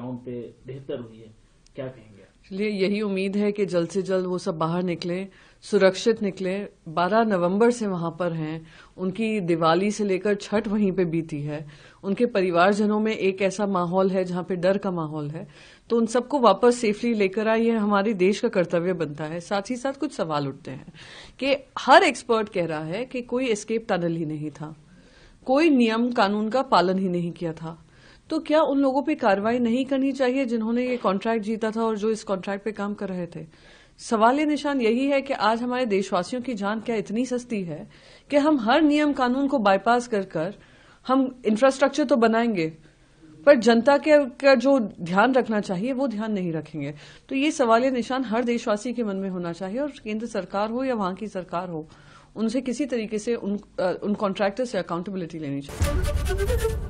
lockdown पे बेहतर हुई है क्या कहेंगे इसलिए यही उम्मीद है कि जल्द से जल्द वो सब बाहर निकले सुरक्षित निकले 12 नवंबर से वहां पर हैं उनकी दिवाली से लेकर छठ वहीं पे बीती है उनके परिवारजनों में एक ऐसा माहौल है जहां पे डर का माहौल है तो उन सबको वापस सेफली लेकर आए ये हमारे देश का कर्तव्य बनता है साथ ही साथ कुछ सवाल उठते हैं कि हर एक्सपर्ट कह रहा है कि कोई एस्केप टनल ही नहीं था कोई नियम कानून का पालन ही नहीं किया था तो क्या उन लोगों पे कार्रवाई नहीं करनी चाहिए जिन्होंने ये कॉन्ट्रैक्ट जीता था और जो इस कॉन्ट्रैक्ट पे काम कर रहे थे सवाल निशान यही है कि आज हमारे देशवासियों की जान क्या इतनी सस्ती है कि हम हर नियम कानून को बाईपास कर कर हम इंफ्रास्ट्रक्चर तो बनाएंगे पर जनता के का जो ध्यान रखना चाहिए वो ध्यान नहीं रखेंगे तो ये सवाल निशान हर देशवासी के मन में होना चाहिए और केंद्र सरकार हो या वहां की सरकार हो उनसे किसी तरीके से उन, उन कॉन्ट्रैक्टर से अकाउंटेबिलिटी लेनी चाहिए